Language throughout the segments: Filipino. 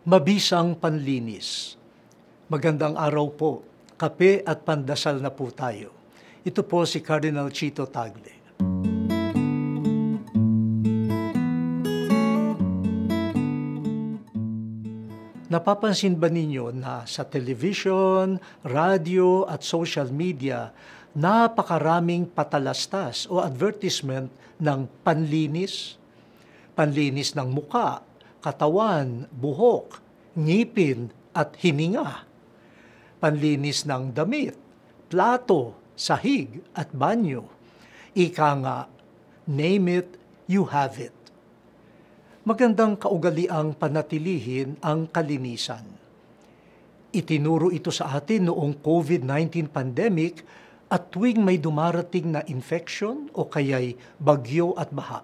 Mabisang Panlinis. Magandang araw po. Kape at pandasal na po tayo. Ito po si Cardinal Chito Tagle. Napapansin ba ninyo na sa television, radio at social media, napakaraming patalastas o advertisement ng panlinis? Panlinis ng muka, katawan, buhok, ngipin at hininga, panlinis ng damit, plato, sahig at banyo. Ika nga, name it, you have it. Magandang kaugaliang panatilihin ang kalinisan. Itinuro ito sa atin noong COVID-19 pandemic at tuwing may dumarating na infection o kaya'y bagyo at baha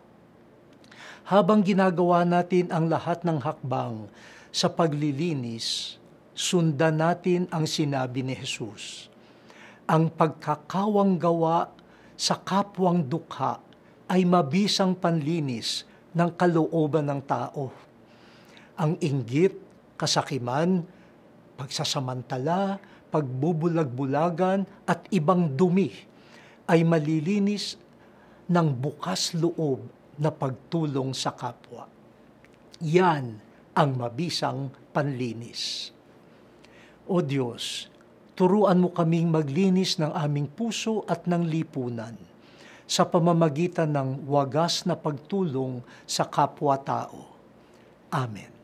habang ginagawa natin ang lahat ng hakbang sa paglilinis, sundan natin ang sinabi ni Jesus. Ang pagkakawang gawa sa kapwang dukha ay mabisang panlinis ng kalooban ng tao. Ang inggit, kasakiman, pagsasamantala, pagbubulag-bulagan at ibang dumi ay malilinis ng bukas loob na pagtulong sa kapwa. Yan ang mabisang panlinis. O Diyos, turuan mo kaming maglinis ng aming puso at ng lipunan sa pamamagitan ng wagas na pagtulong sa kapwa-tao. Amen.